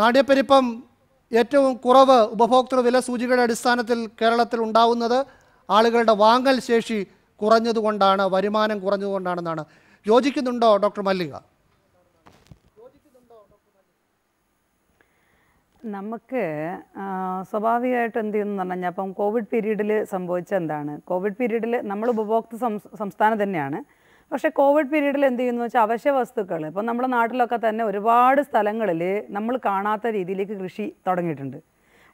നാട്യപ്പെരുപ്പം ഏറ്റവും കുറവ് ഉപഭോക്തൃ വില സൂചികയുടെ അടിസ്ഥാനത്തിൽ കേരളത്തിൽ ഉണ്ടാവുന്നത് ആളുകളുടെ വാങ്ങൽ ശേഷി കുറഞ്ഞതുകൊണ്ടാണ് വരുമാനം കുറഞ്ഞതുകൊണ്ടാണെന്നാണ് യോജിക്കുന്നുണ്ടോ ഡോക്ടർ മല്ലിക നമുക്ക് സ്വാഭാവികമായിട്ട് എന്ത് ചെയ്യുന്നു പറഞ്ഞാൽ അപ്പം കോവിഡ് പീരീഡിൽ സംഭവിച്ച എന്താണ് കോവിഡ് പീരീഡിൽ നമ്മൾ ഉപഭോക്തൃ സംസ്ഥാനം തന്നെയാണ് പക്ഷെ കോവിഡ് പീരീഡിൽ എന്ത് ചെയ്യുന്നു വെച്ചാൽ അവശ്യ വസ്തുക്കൾ ഇപ്പം നമ്മുടെ നാട്ടിലൊക്കെ തന്നെ ഒരുപാട് സ്ഥലങ്ങളിൽ നമ്മൾ കാണാത്ത രീതിയിലേക്ക് കൃഷി തുടങ്ങിയിട്ടുണ്ട്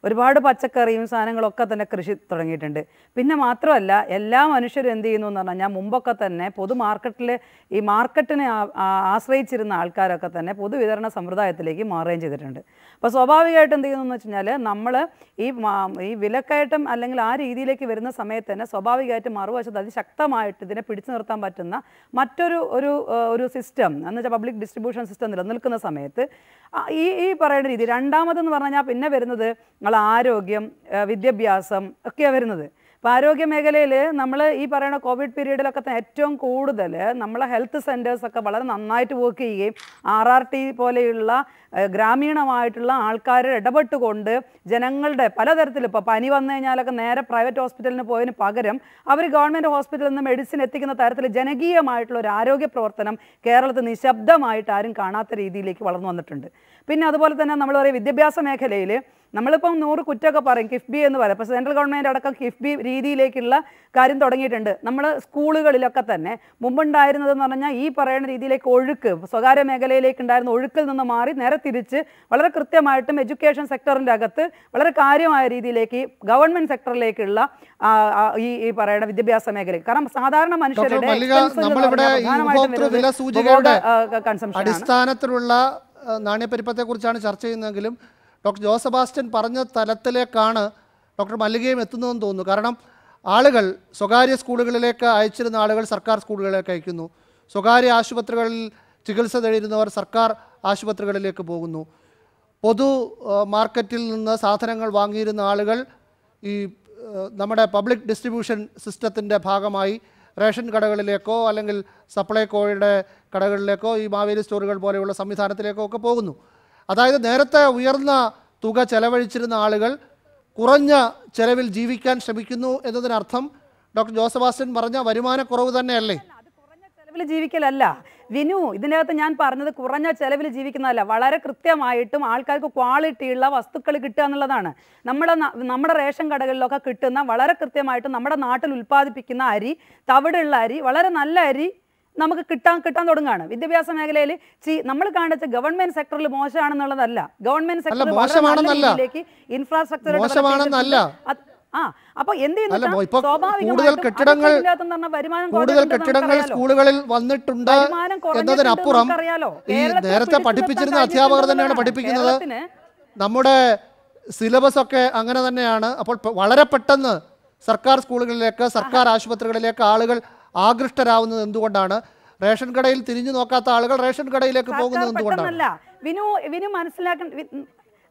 ഒരുപാട് പച്ചക്കറിയും സാധനങ്ങളൊക്കെ തന്നെ കൃഷി തുടങ്ങിയിട്ടുണ്ട് പിന്നെ മാത്രമല്ല എല്ലാ മനുഷ്യരും എന്ത് ചെയ്യുന്നു എന്ന് പറഞ്ഞാൽ ഞാൻ മുമ്പൊക്കെ തന്നെ പൊതു മാർക്കറ്റിൽ ഈ മാർക്കറ്റിനെ ആശ്രയിച്ചിരുന്ന ആൾക്കാരൊക്കെ തന്നെ പൊതുവിതരണ സമ്പ്രദായത്തിലേക്ക് മാറുകയും ചെയ്തിട്ടുണ്ട് അപ്പോൾ സ്വാഭാവികമായിട്ട് എന്ത് ചെയ്യുന്നു എന്ന് വെച്ചാൽ നമ്മൾ ഈ ഈ വിലക്കയറ്റം അല്ലെങ്കിൽ ആ രീതിയിലേക്ക് വരുന്ന സമയത്ത് തന്നെ സ്വാഭാവികമായിട്ട് മറുവശത്ത് അതിശക്തമായിട്ട് ഇതിനെ പിടിച്ചു നിർത്താൻ പറ്റുന്ന മറ്റൊരു ഒരു ഒരു സിസ്റ്റം എന്ന് വെച്ചാൽ പബ്ലിക് ഡിസ്ട്രിബ്യൂഷൻ സിസ്റ്റം നിലനിൽക്കുന്ന സമയത്ത് ഈ ഈ പറയുന്ന രീതി രണ്ടാമതെന്ന് പറഞ്ഞാൽ പിന്നെ വരുന്നത് നമ്മളെ ആരോഗ്യം വിദ്യാഭ്യാസം ഒക്കെയാണ് വരുന്നത് അപ്പോൾ ആരോഗ്യ മേഖലയിൽ നമ്മൾ ഈ പറയുന്ന കോവിഡ് പീരീഡിലൊക്കെ ഏറ്റവും കൂടുതൽ നമ്മളെ ഹെൽത്ത് സെൻറ്റേഴ്സൊക്കെ വളരെ നന്നായിട്ട് വർക്ക് ചെയ്യുകയും ആർ ആർ ടി പോലെയുള്ള ഗ്രാമീണമായിട്ടുള്ള ആൾക്കാർ ഇടപെട്ടുകൊണ്ട് ജനങ്ങളുടെ പലതരത്തിൽ ഇപ്പോൾ പനി വന്നു കഴിഞ്ഞാലൊക്കെ നേരെ പ്രൈവറ്റ് ഹോസ്പിറ്റലിന് പോയതിന് പകരം അവർ ഗവൺമെൻറ് ഹോസ്പിറ്റലിൽ നിന്ന് മെഡിസിൻ എത്തിക്കുന്ന തരത്തിൽ ജനകീയമായിട്ടുള്ള ഒരു ആരോഗ്യ പ്രവർത്തനം കേരളത്തിൽ നിശബ്ദമായിട്ട് ആരും കാണാത്ത രീതിയിലേക്ക് വളർന്നു വന്നിട്ടുണ്ട് പിന്നെ അതുപോലെ തന്നെ നമ്മൾ പറയും വിദ്യാഭ്യാസ മേഖലയിൽ നമ്മളിപ്പം നൂറ് കുറ്റമൊക്കെ പറയും കിഫ്ബി എന്ന് പറയും ഇപ്പോൾ സെൻട്രൽ ഗവൺമെൻറ് അടക്കം കിഫ്ബി രീതിയിലേക്കുള്ള കാര്യം തുടങ്ങിയിട്ടുണ്ട് നമ്മൾ സ്കൂളുകളിലൊക്കെ തന്നെ മുമ്പുണ്ടായിരുന്നതെന്ന് പറഞ്ഞാൽ ഈ പറയുന്ന രീതിയിലേക്ക് ഒഴുക്ക് സ്വകാര്യ മേഖലയിലേക്ക് ഉണ്ടായിരുന്ന ഒഴുക്കിൽ നിന്ന് മാറി നേരെ തിരിച്ച് വളരെ കൃത്യമായിട്ടും എഡ്യൂക്കേഷൻ സെക്ടറിൻ്റെ അകത്ത് വളരെ കാര്യമായ രീതിയിലേക്ക് ഗവൺമെൻറ് സെക്ടറിലേക്കുള്ള ഈ ഈ പറയുന്ന വിദ്യാഭ്യാസ മേഖല കാരണം സാധാരണ മനുഷ്യരുടെ അടിസ്ഥാനത്തിലുള്ള നാണ്യപെരുപ്പത്തെ കുറിച്ചാണ് ചർച്ച ചെയ്യുന്നതെങ്കിലും ഡോക്ടർ ജോസബാസ്റ്റൻ പറഞ്ഞ തലത്തിലേക്കാണ് ഡോക്ടർ മല്ലികയും എത്തുന്നതെന്ന് തോന്നുന്നു കാരണം ആളുകൾ സ്വകാര്യ സ്കൂളുകളിലേക്ക് അയച്ചിരുന്ന ആളുകൾ സർക്കാർ സ്കൂളുകളിലേക്ക് അയക്കുന്നു സ്വകാര്യ ആശുപത്രികളിൽ ചികിത്സ തേടിയിരുന്നവർ സർക്കാർ ആശുപത്രികളിലേക്ക് പോകുന്നു പൊതു മാർക്കറ്റിൽ നിന്ന് സാധനങ്ങൾ വാങ്ങിയിരുന്ന ആളുകൾ ഈ നമ്മുടെ പബ്ലിക് ഡിസ്ട്രിബ്യൂഷൻ സിസ്റ്റത്തിൻ്റെ ഭാഗമായി റേഷൻ കടകളിലേക്കോ അല്ലെങ്കിൽ സപ്ലൈകോയുടെ കടകളിലേക്കോ ഈ മാവേലി സ്റ്റോറുകൾ പോലെയുള്ള സംവിധാനത്തിലേക്കോ ഒക്കെ പോകുന്നു അതായത് നേരത്തെ ഉയർന്ന തുക ചെലവഴിച്ചിരുന്ന ആളുകൾ കുറഞ്ഞ ചെലവിൽ ജീവിക്കാൻ ശ്രമിക്കുന്നു എന്നതിനർത്ഥം ഡോക്ടർ ജോസഫ് ആസ്റ്റൻ പറഞ്ഞ കുറവ് തന്നെയല്ലേ ചെലവിൽ ജീവിക്കലല്ല വിനു ഇതിനകത്ത് ഞാൻ പറഞ്ഞത് കുറഞ്ഞ ചെലവിൽ ജീവിക്കുന്നതല്ല വളരെ കൃത്യമായിട്ടും ആൾക്കാർക്ക് ക്വാളിറ്റിയുള്ള വസ്തുക്കൾ കിട്ടുക എന്നുള്ളതാണ് നമ്മുടെ നമ്മുടെ റേഷൻ കടകളിലൊക്കെ കിട്ടുന്ന വളരെ കൃത്യമായിട്ടും നമ്മുടെ നാട്ടിൽ ഉൽപ്പാദിപ്പിക്കുന്ന അരി തവിടുള്ള അരി വളരെ നല്ല അരി നമുക്ക് കിട്ടാൻ കിട്ടാൻ തുടങ്ങുകയാണ് വിദ്യാഭ്യാസ മേഖലയിൽ നമ്മൾ കാണിച്ച ഗവൺമെന്റ് സെക്ടറിൽ മോശമാണെന്നുള്ളതല്ല ഗവൺമെന്റ് സെക്ടറിലേക്ക് ഇൻഫ്രാസ്ട്രക്ചർ ആ അപ്പൊ എന്ത് കൂടുതൽ കെട്ടിടങ്ങൾ കൂടുതൽ കെട്ടിടങ്ങൾ സ്കൂളുകളിൽ വന്നിട്ടുണ്ട് എന്നതിനപ്പുറം നേരത്തെ പഠിപ്പിച്ചിരുന്ന അധ്യാപകർ തന്നെയാണ് പഠിപ്പിക്കുന്നത് നമ്മുടെ സിലബസ് ഒക്കെ അങ്ങനെ തന്നെയാണ് അപ്പോൾ വളരെ പെട്ടെന്ന് സർക്കാർ സ്കൂളുകളിലേക്ക് സർക്കാർ ആശുപത്രികളിലേക്ക് ആളുകൾ ആകൃഷ്ടരാവുന്നത് എന്തുകൊണ്ടാണ് റേഷൻ കടയിൽ തിരിഞ്ഞു നോക്കാത്ത ആളുകൾ റേഷൻ കടയിലേക്ക് പോകുന്നത് എന്തുകൊണ്ടാണ് വിനു വിനു മനസ്സിലാക്കാൻ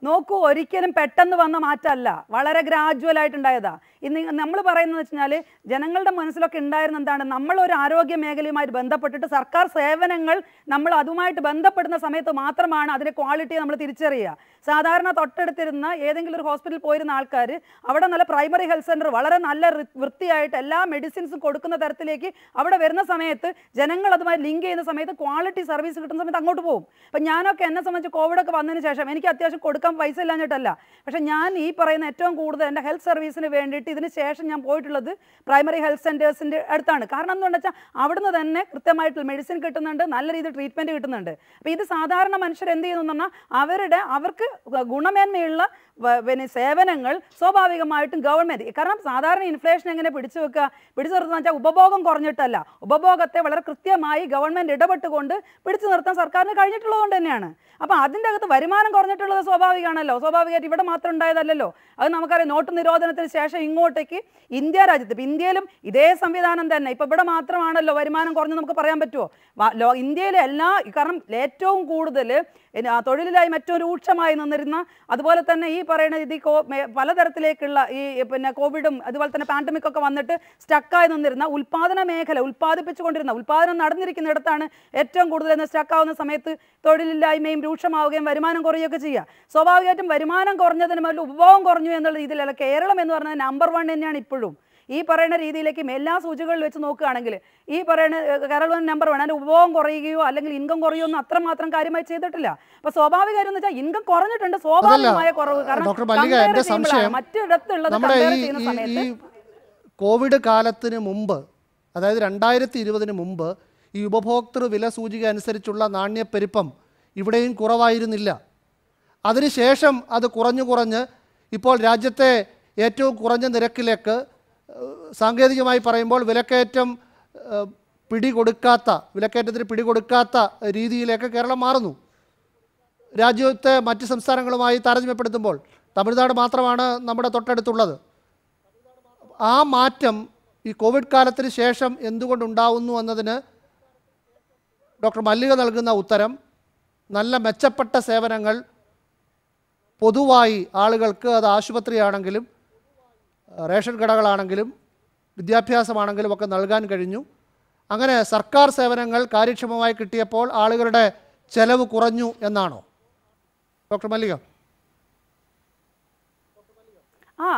നോക്കൂ ഒരിക്കലും പെട്ടെന്ന് വന്ന മാറ്റമല്ല വളരെ ഗ്രാജുവൽ ആയിട്ടുണ്ടായതാ ഇന്ന് നമ്മൾ പറയുന്നത് വെച്ചാൽ ജനങ്ങളുടെ മനസ്സിലൊക്കെ ഉണ്ടായിരുന്ന എന്താണ് നമ്മൾ ഒരു ആരോഗ്യ മേഖലയുമായി ബന്ധപ്പെട്ടിട്ട് സർക്കാർ സേവനങ്ങൾ നമ്മൾ അതുമായിട്ട് ബന്ധപ്പെടുന്ന സമയത്ത് മാത്രമാണ് അതിൻ്റെ ക്വാളിറ്റി നമ്മൾ തിരിച്ചറിയുക സാധാരണ തൊട്ടടുത്തിരുന്ന ഏതെങ്കിലും ഒരു ഹോസ്പിറ്റലിൽ പോയിരുന്ന ആൾക്കാർ അവിടെ നല്ല പ്രൈമറി ഹെൽത്ത് സെൻറ്റർ വളരെ നല്ല വൃത്തിയായിട്ട് എല്ലാ മെഡിസിൻസും കൊടുക്കുന്ന തരത്തിലേക്ക് അവിടെ വരുന്ന സമയത്ത് ജനങ്ങൾ അതുമായി ലിങ്ക് ചെയ്യുന്ന സമയത്ത് ക്വാളിറ്റി സർവീസ് കിട്ടുന്ന സമയത്ത് അങ്ങോട്ട് പോകും അപ്പം ഞാനൊക്കെ എന്നെ സംബന്ധിച്ച് കോവിഡൊക്കെ വന്നതിന് ശേഷം എനിക്ക് അത്യാവശ്യം കൊടുക്കാൻ അടക്കം പൈസ ഇല്ലാഞ്ഞിട്ടല്ല പക്ഷേ ഞാൻ ഈ പറയുന്ന ഏറ്റവും കൂടുതൽ എൻ്റെ ഹെൽത്ത് സർവീസിന് വേണ്ടിയിട്ട് ഇതിന് ശേഷം ഞാൻ പോയിട്ടുള്ളത് പ്രൈമറി ഹെൽത്ത് സെൻറ്റേഴ്സിൻ്റെ അടുത്താണ് കാരണം എന്താണെന്ന് വെച്ചാൽ അവിടുന്ന് തന്നെ കൃത്യമായിട്ട് മെഡിസിൻ കിട്ടുന്നുണ്ട് നല്ല രീതിയിൽ ട്രീറ്റ്മെൻറ്റ് കിട്ടുന്നുണ്ട് അപ്പോൾ ഇത് സാധാരണ മനുഷ്യർ എന്ത് ചെയ്യുന്നു പറഞ്ഞാൽ അവരുടെ അവർക്ക് ഗുണമേന്മയുള്ള പിന്നെ സേവനങ്ങൾ സ്വാഭാവികമായിട്ടും ഗവൺമെൻറ് കാരണം സാധാരണ ഇൻഫ്ലേഷൻ എങ്ങനെ പിടിച്ചു വെക്കുക പിടിച്ചു നിർത്തുന്ന വെച്ചാൽ ഉപഭോഗം കുറഞ്ഞിട്ടല്ല ഉപഭോഗത്തെ വളരെ കൃത്യമായി ഗവൺമെൻറ് ഇടപെട്ടുകൊണ്ട് പിടിച്ചു നിർത്താൻ സർക്കാരിന് കൊണ്ട് തന്നെയാണ് അപ്പോൾ അതിൻ്റെ അകത്ത് വരുമാനം കുറഞ്ഞിട്ടുള്ളത് സ്വാഭാവിക സ്വാഭാവികമാണല്ലോ സ്വാഭാവികമായിട്ട് ഇവിടെ മാത്രം ഉണ്ടായതല്ലോ അത് നമുക്കറിയാം നോട്ട് നിരോധനത്തിന് ശേഷം ഇങ്ങോട്ടേക്ക് ഇന്ത്യ രാജ്യത്ത് ഇപ്പം ഇന്ത്യയിലും ഇതേ സംവിധാനം തന്നെ ഇപ്പം ഇവിടെ മാത്രമാണല്ലോ വരുമാനം കുറഞ്ഞ് നമുക്ക് പറയാൻ പറ്റുമോ ഇന്ത്യയിലെ എല്ലാ കാരണം ഏറ്റവും കൂടുതൽ തൊഴിലിലായി മറ്റൊരു രൂക്ഷമായി നിന്നിരുന്ന അതുപോലെ തന്നെ ഈ പറയുന്ന ഇത് പലതരത്തിലേക്കുള്ള ഈ പിന്നെ കോവിഡും അതുപോലെ തന്നെ പാൻഡമിക് ഒക്കെ വന്നിട്ട് സ്റ്റക്കായി നിന്നിരുന്ന ഉൽപാദന മേഖല ഉൽപാദിപ്പിച്ചുകൊണ്ടിരുന്ന ഉൽപാദനം നടന്നിരിക്കുന്നിടത്താണ് ഏറ്റവും കൂടുതൽ ഇന്ന് സ്റ്റക്കാവുന്ന സമയത്ത് തൊഴിലില്ലായ്മയും രൂക്ഷമാവുകയും വരുമാനം കുറയുകയൊക്കെ ചെയ്യുക സ്വാഭാവികമായിട്ടും വരുമാനം കുറഞ്ഞതിന് മുതൽ ഉപഭോഗം കുറഞ്ഞു എന്നുള്ള രീതിയിലല്ല കേരളം എന്ന് പറഞ്ഞാൽ നമ്പർ വൺ തന്നെയാണ് ഇപ്പോഴും ഈ പറയുന്ന രീതിയിലേക്കും എല്ലാ സൂചികളിൽ വെച്ച് നോക്കുകയാണെങ്കിൽ ഈ പറയുന്ന കേരള നമ്പർ വൺ അതിൻ്റെ ഉപഭോഗം കുറയുകയോ അല്ലെങ്കിൽ ഇൻകം കുറയുകയോ ഒന്നും അത്രമാത്രം കാര്യമായി ചെയ്തിട്ടില്ല അപ്പോൾ സ്വാഭാവിക വെച്ചാൽ ഇൻകം കുറഞ്ഞിട്ടുണ്ട് സ്വാഭാവികമായ കുറവ് കാരണം മറ്റിടത്തുള്ളത് സമയത്ത് കോവിഡ് കാലത്തിന് മുമ്പ് അതായത് രണ്ടായിരത്തി ഇരുപതിന് മുമ്പ് ഈ ഉപഭോക്തൃ വില സൂചിക അനുസരിച്ചുള്ള നാണ്യപ്പെരുപ്പം ഇവിടെയും കുറവായിരുന്നില്ല അതിനുശേഷം അത് കുറഞ്ഞു കുറഞ്ഞ് ഇപ്പോൾ രാജ്യത്തെ ഏറ്റവും കുറഞ്ഞ നിരക്കിലേക്ക് സാങ്കേതികമായി പറയുമ്പോൾ വിലക്കയറ്റം പിടികൊടുക്കാത്ത വിലക്കയറ്റത്തിന് പിടികൊടുക്കാത്ത രീതിയിലേക്ക് കേരളം മാറുന്നു രാജ്യത്തെ മറ്റ് സംസ്ഥാനങ്ങളുമായി താരതമ്യപ്പെടുത്തുമ്പോൾ തമിഴ്നാട് മാത്രമാണ് നമ്മുടെ തൊട്ടടുത്തുള്ളത് ആ മാറ്റം ഈ കോവിഡ് കാലത്തിന് ശേഷം എന്തുകൊണ്ടുണ്ടാവുന്നു എന്നതിന് ഡോക്ടർ മല്ലിക നൽകുന്ന ഉത്തരം നല്ല മെച്ചപ്പെട്ട സേവനങ്ങൾ പൊതുവായി ആളുകൾക്ക് അത് ആശുപത്രിയാണെങ്കിലും റേഷൻ കടകളാണെങ്കിലും വിദ്യാഭ്യാസമാണെങ്കിലും ഒക്കെ നൽകാൻ കഴിഞ്ഞു അങ്ങനെ സർക്കാർ സേവനങ്ങൾ കാര്യക്ഷമമായി കിട്ടിയപ്പോൾ ആളുകളുടെ ചെലവ് കുറഞ്ഞു എന്നാണോ ഡോക്ടർ മല്ലിക ആ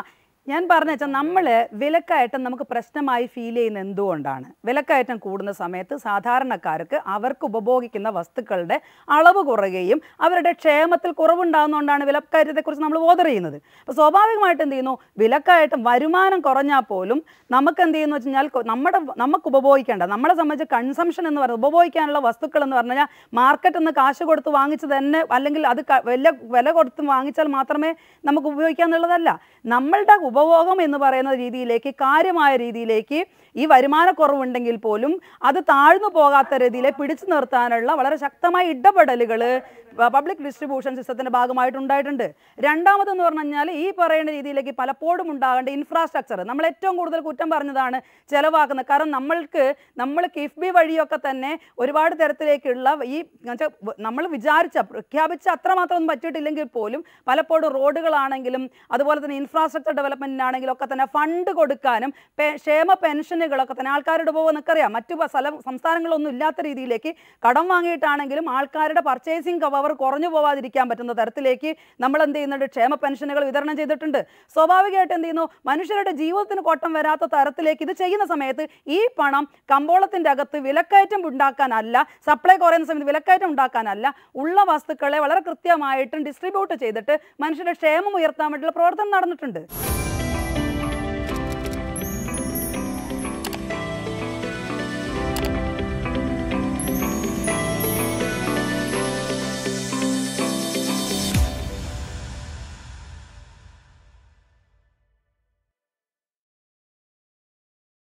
ഞാൻ പറഞ്ഞ വെച്ചാൽ നമ്മൾ വിലക്കയറ്റം നമുക്ക് പ്രശ്നമായി ഫീൽ ചെയ്യുന്ന എന്തുകൊണ്ടാണ് വിലക്കയറ്റം കൂടുന്ന സമയത്ത് സാധാരണക്കാർക്ക് അവർക്ക് ഉപഭോഗിക്കുന്ന വസ്തുക്കളുടെ അളവ് കുറയുകയും അവരുടെ ക്ഷേമത്തിൽ കുറവുണ്ടാകുന്നതുകൊണ്ടാണ് വിലക്കയറ്റത്തെക്കുറിച്ച് നമ്മൾ ബോധർ ചെയ്യുന്നത് അപ്പോൾ സ്വാഭാവികമായിട്ട് എന്ത് ചെയ്യുന്നു വിലക്കയറ്റം വരുമാനം കുറഞ്ഞാൽ പോലും നമുക്ക് എന്ത് ചെയ്യുന്നു വെച്ചാൽ നമ്മുടെ നമുക്ക് ഉപഭോഗിക്കേണ്ട നമ്മളെ സംബന്ധിച്ച് കൺസംഷൻ എന്ന് പറയുന്നത് ഉപഭോഗിക്കാനുള്ള വസ്തുക്കൾ എന്ന് പറഞ്ഞു കഴിഞ്ഞാൽ മാർക്കറ്റിൽ നിന്ന് കാശ് കൊടുത്ത് വാങ്ങിച്ചു തന്നെ അല്ലെങ്കിൽ അത് വില വില കൊടുത്ത് വാങ്ങിച്ചാൽ മാത്രമേ നമുക്ക് ഉപയോഗിക്കാന്നുള്ളതല്ല നമ്മളുടെ ഉപ ഉപഭോഗം എന്ന് പറയുന്ന രീതിയിലേക്ക് കാര്യമായ രീതിയിലേക്ക് ഈ വരുമാനക്കുറവുണ്ടെങ്കിൽ പോലും അത് താഴ്ന്നു പോകാത്ത രീതിയിൽ പിടിച്ചു നിർത്താനുള്ള വളരെ ശക്തമായ ഇടപെടലുകൾ പബ്ലിക് ഡിസ്ട്രിബ്യൂഷൻ സിസ്റ്റത്തിൻ്റെ ഭാഗമായിട്ടുണ്ടായിട്ടുണ്ട് രണ്ടാമതെന്ന് പറഞ്ഞു കഴിഞ്ഞാൽ ഈ പറയുന്ന രീതിയിലേക്ക് പലപ്പോഴും ഉണ്ടാകേണ്ട ഇൻഫ്രാസ്ട്രക്ചർ നമ്മൾ ഏറ്റവും കൂടുതൽ കുറ്റം പറഞ്ഞതാണ് ചിലവാക്കുന്നത് കാരണം നമ്മൾക്ക് നമ്മൾ കിഫ്ബി വഴിയൊക്കെ തന്നെ ഒരുപാട് തരത്തിലേക്കുള്ള ഈ നമ്മൾ വിചാരിച്ച പ്രഖ്യാപിച്ച അത്രമാത്രം ഒന്നും പറ്റിയിട്ടില്ലെങ്കിൽ പോലും പലപ്പോഴും റോഡുകളാണെങ്കിലും അതുപോലെ തന്നെ ഇൻഫ്രാസ്ട്രക്ചർ ഡെവലപ്മെൻറ്റിനാണെങ്കിലും ഒക്കെ തന്നെ ഫണ്ട് കൊടുക്കാനും ക്ഷേമ പെൻഷനുകളൊക്കെ തന്നെ ആൾക്കാരുടെ പോകുമ്പോൾ നിനക്കറിയാം മറ്റു സ്ഥലം സംസ്ഥാനങ്ങളൊന്നും ഇല്ലാത്ത രീതിയിലേക്ക് കടം വാങ്ങിയിട്ടാണെങ്കിലും ആൾക്കാരുടെ പർച്ചേസിങ് പവർ കുറഞ്ഞു പോവാതിരിക്കാൻ പറ്റുന്ന തരത്തിലേക്ക് നമ്മൾ എന്ത് ചെയ്യുന്നുണ്ട് ക്ഷേമ പെൻഷനുകൾ വിതരണം ചെയ്തിട്ടുണ്ട് സ്വാഭാവികമായിട്ട് എന്ത് ചെയ്യുന്നു മനുഷ്യരുടെ ജീവിതത്തിന് കോട്ടം വരാത്ത തരത്തിലേക്ക് ഇത് ചെയ്യുന്ന സമയത്ത് ഈ പണം കമ്പോളത്തിൻ്റെ അകത്ത് വിലക്കയറ്റം ഉണ്ടാക്കാനല്ല സപ്ലൈ കുറയുന്ന സമയത്ത് വിലക്കയറ്റം ഉണ്ടാക്കാനല്ല ഉള്ള വസ്തുക്കളെ വളരെ കൃത്യമായിട്ടും ഡിസ്ട്രിബ്യൂട്ട് ചെയ്തിട്ട് മനുഷ്യരുടെ ക്ഷേമം ഉയർത്താൻ വേണ്ടിയുള്ള പ്രവർത്തനം നടന്നിട്ടുണ്ട്